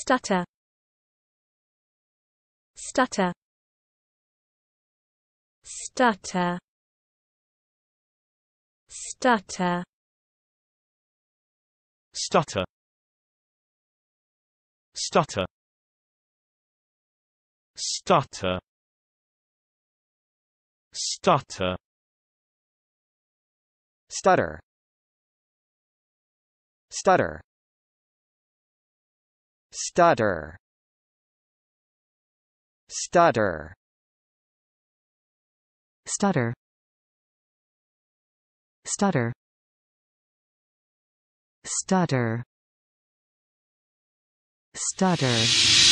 stutter stutter stutter stutter stutter stutter stutter stutter stutter stutter stutter stutter stutter stutter stutter stutter